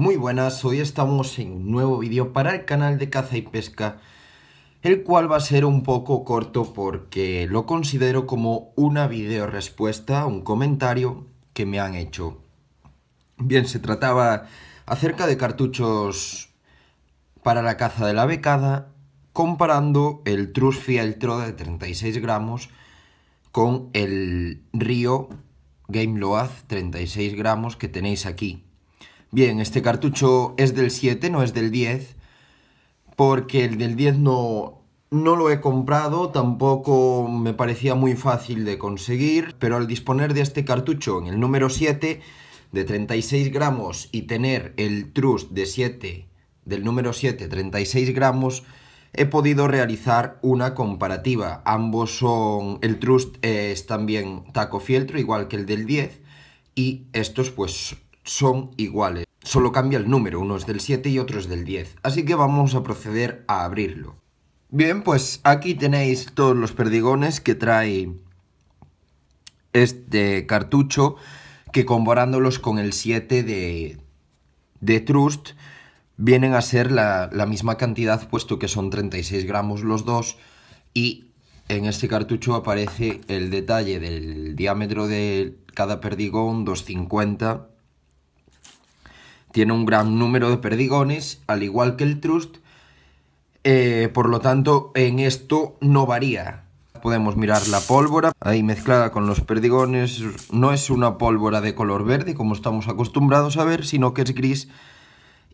Muy buenas, hoy estamos en un nuevo vídeo para el canal de caza y pesca el cual va a ser un poco corto porque lo considero como una video respuesta a un comentario que me han hecho. Bien, se trataba acerca de cartuchos para la caza de la becada comparando el Trus Fieltro de 36 gramos con el Río Game Loaz 36 gramos que tenéis aquí. Bien, este cartucho es del 7, no es del 10, porque el del 10 no, lo he comprado, tampoco me parecía muy fácil de conseguir, pero al disponer de este cartucho en el número 7 de 36 gramos y tener el trust de 7 del número 7, 36 gramos, he podido realizar una comparativa. Ambos son, el trust es también taco fieltro, igual que el del 10, y estos pues son iguales. Solo cambia el número, unos del 7 y otros del 10. Así que vamos a proceder a abrirlo. Bien, pues aquí tenéis todos los perdigones que trae este cartucho, que comparándolos con el 7 de, de Trust, vienen a ser la, la misma cantidad, puesto que son 36 gramos los dos, y en este cartucho aparece el detalle del diámetro de cada perdigón, 250 tiene un gran número de perdigones, al igual que el Trust, eh, por lo tanto en esto no varía. Podemos mirar la pólvora ahí mezclada con los perdigones. No es una pólvora de color verde como estamos acostumbrados a ver, sino que es gris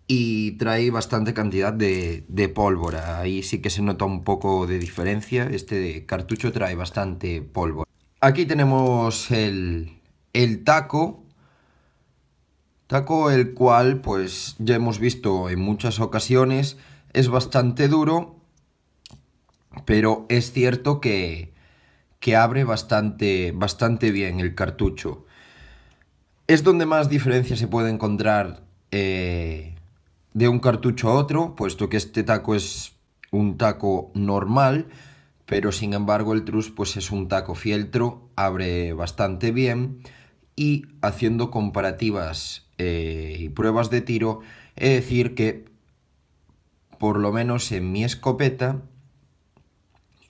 y trae bastante cantidad de, pólvora. Ahí sí que se nota un poco de diferencia. Este cartucho trae bastante pólvora. Aquí tenemos el, el taco Taco el cual, pues ya hemos visto en muchas ocasiones, es bastante duro, pero es cierto que, abre bastante, bastante bien el cartucho. Es donde más diferencia se puede encontrar eh, de un cartucho a otro, puesto que este taco es un taco normal, pero sin embargo el Trus pues es un taco fieltro, abre bastante bien y haciendo comparativas eh, y pruebas de tiro, he decir que, por lo menos en mi escopeta,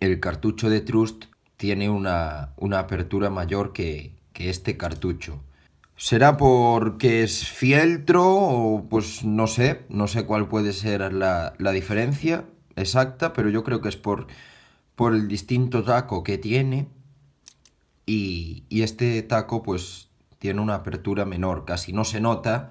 el cartucho de Trust tiene una, apertura mayor que, este cartucho. ¿Será porque es fieltro o pues no sé, no sé cuál puede ser la, diferencia exacta, pero yo creo que es por, por el distinto taco que tiene y, y este taco pues tiene una apertura menor, casi no se nota,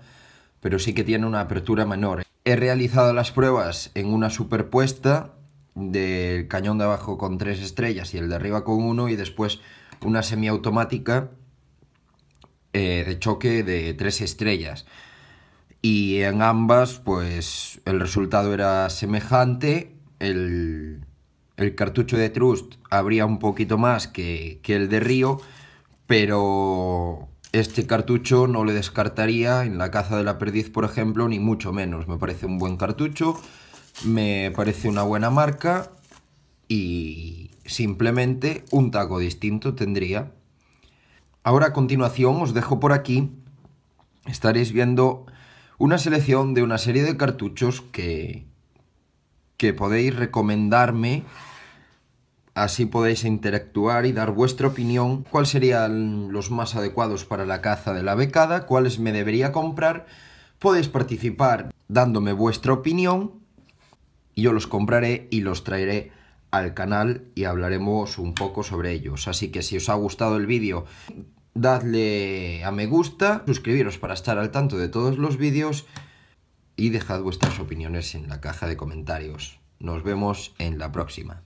pero sí que tiene una apertura menor. He realizado las pruebas en una superpuesta del cañón de abajo con tres estrellas y el de arriba con uno y después una semiautomática eh, de choque de tres estrellas y en ambas pues el resultado era semejante, el, cartucho de Trust abría un poquito más que, que el de Río, pero este cartucho no le descartaría en la caza de la perdiz, por ejemplo, ni mucho menos. Me parece un buen cartucho, me parece una buena marca y simplemente un taco distinto tendría. Ahora a continuación os dejo por aquí, estaréis viendo una selección de una serie de cartuchos que, que podéis recomendarme Así podéis interactuar y dar vuestra opinión, cuáles serían los más adecuados para la caza de la becada, cuáles me debería comprar. Podéis participar dándome vuestra opinión y yo los compraré y los traeré al canal y hablaremos un poco sobre ellos. Así que si os ha gustado el vídeo, dadle a me gusta, suscribiros para estar al tanto de todos los vídeos y dejad vuestras opiniones en la caja de comentarios. Nos vemos en la próxima.